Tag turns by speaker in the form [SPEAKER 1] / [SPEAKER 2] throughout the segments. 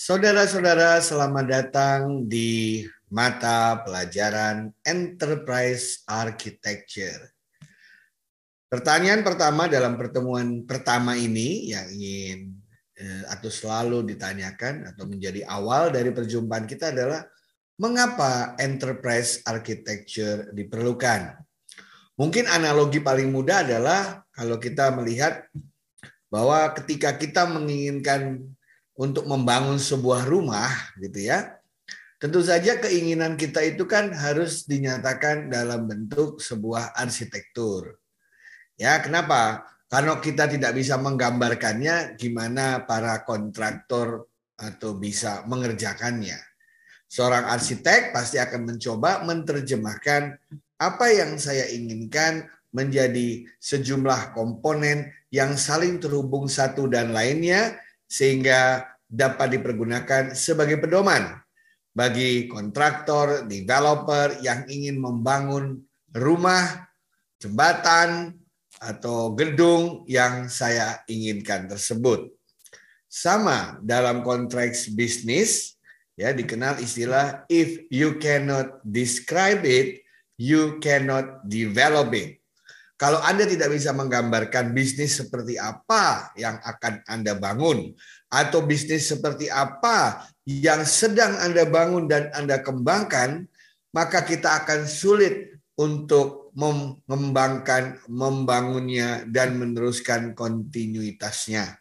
[SPEAKER 1] Saudara-saudara, selamat datang di mata pelajaran Enterprise Architecture. Pertanyaan pertama dalam pertemuan pertama ini yang ingin eh, atau selalu ditanyakan atau menjadi awal dari perjumpaan kita adalah mengapa enterprise architecture diperlukan. Mungkin analogi paling mudah adalah kalau kita melihat bahwa ketika kita menginginkan untuk membangun sebuah rumah gitu ya. Tentu saja keinginan kita itu kan harus dinyatakan dalam bentuk sebuah arsitektur. Ya, kenapa? Karena kita tidak bisa menggambarkannya gimana para kontraktor atau bisa mengerjakannya. Seorang arsitek pasti akan mencoba menerjemahkan apa yang saya inginkan menjadi sejumlah komponen yang saling terhubung satu dan lainnya sehingga dapat dipergunakan sebagai pedoman bagi kontraktor, developer yang ingin membangun rumah, jembatan, atau gedung yang saya inginkan tersebut. Sama dalam kontrak bisnis, ya dikenal istilah if you cannot describe it, you cannot develop it. Kalau Anda tidak bisa menggambarkan bisnis seperti apa yang akan Anda bangun, atau bisnis seperti apa yang sedang Anda bangun dan Anda kembangkan, maka kita akan sulit untuk mengembangkan, membangunnya, dan meneruskan kontinuitasnya.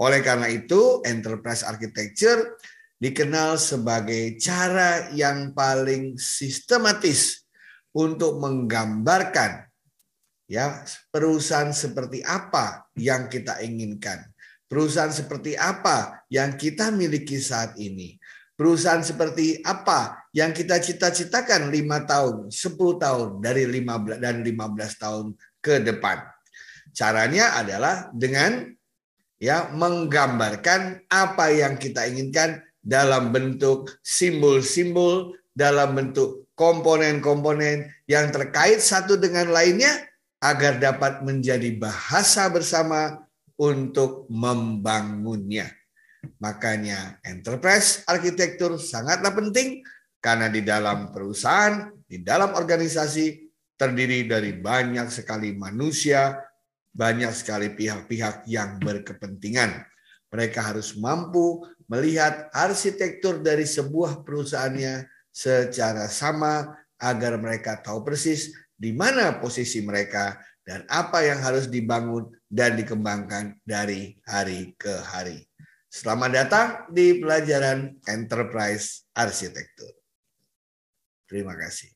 [SPEAKER 1] Oleh karena itu, enterprise architecture dikenal sebagai cara yang paling sistematis untuk menggambarkan ya perusahaan seperti apa yang kita inginkan perusahaan seperti apa yang kita miliki saat ini perusahaan seperti apa yang kita cita-citakan lima tahun 10 tahun dari 15 dan 15 tahun ke depan caranya adalah dengan ya menggambarkan apa yang kita inginkan dalam bentuk simbol-simbol dalam bentuk komponen-komponen yang terkait satu dengan lainnya agar dapat menjadi bahasa bersama untuk membangunnya. Makanya enterprise arsitektur sangatlah penting karena di dalam perusahaan, di dalam organisasi terdiri dari banyak sekali manusia, banyak sekali pihak-pihak yang berkepentingan. Mereka harus mampu melihat arsitektur dari sebuah perusahaannya secara sama agar mereka tahu persis di mana posisi mereka dan apa yang harus dibangun dan dikembangkan dari hari ke hari. Selamat datang di pelajaran Enterprise Arsitektur. Terima kasih.